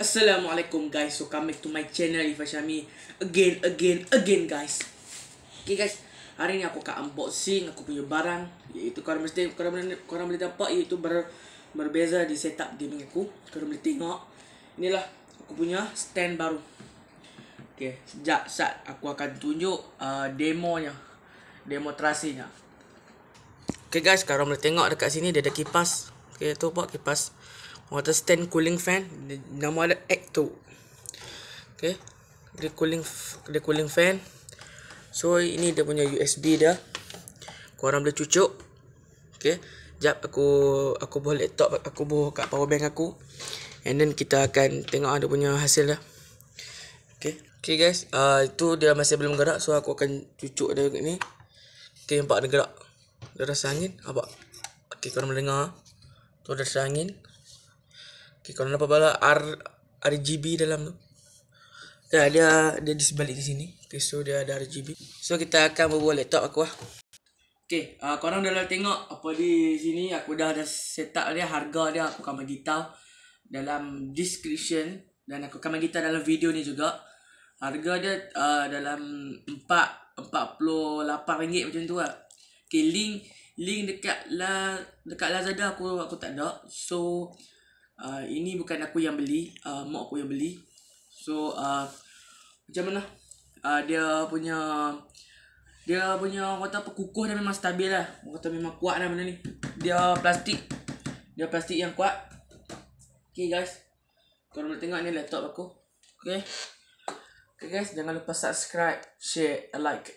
Assalamualaikum guys, so come back to my channel Ifa Shami Again, again, again guys Okay guys, hari ni aku akan unboxing aku punya barang Iaitu korang mesti, korang, korang boleh dapat iaitu ber, berbeza di setup gaming aku Korang boleh tengok Inilah aku punya stand baru Okay, sejak saat aku akan tunjuk uh, demonya Demo terasinya Okay guys, korang boleh tengok dekat sini dia ada kipas Okay, tu buat kipas water stand cooling fan nama ada Act 2. Okay, dia cooling dia cooling fan. So ini dia punya USB dia. Korang boleh cucuk. Okay, jap aku aku buat laptop aku buat kat power bank aku. And then kita akan tengok ada punya hasil dah. Okay. Okay guys, uh, itu dia masih belum gerak so aku akan cucuk dia dekat ni. Okay, nampak dia gerak. Dia rasa angin. Apa? Okay, korang boleh dengar tu ada serangin okay, kalau nampak balak R RGB dalam tu dah dia dia di sebalik di sini okay, so dia ada RGB so kita akan berbual laptop aku lah Okay, uh, korang dah tengok apa di sini Aku dah ada set up dia, harga dia Aku akan beritahu dalam description Dan aku akan beritahu dalam video ni juga Harga dia uh, dalam RM48 macam tu lah Okay, link link dekat la dekat Lazada aku aku tak ada. So uh, ini bukan aku yang beli, uh, mak aku yang beli. So uh, macam mana? Uh, dia punya dia punya kota pekukuh dan memang stabil lah. Kota memang kuat lah benda ni. Dia plastik. Dia plastik yang kuat. Okay guys. Kau boleh tengok ni laptop aku. Okay. Okay guys, jangan lupa subscribe, share, like.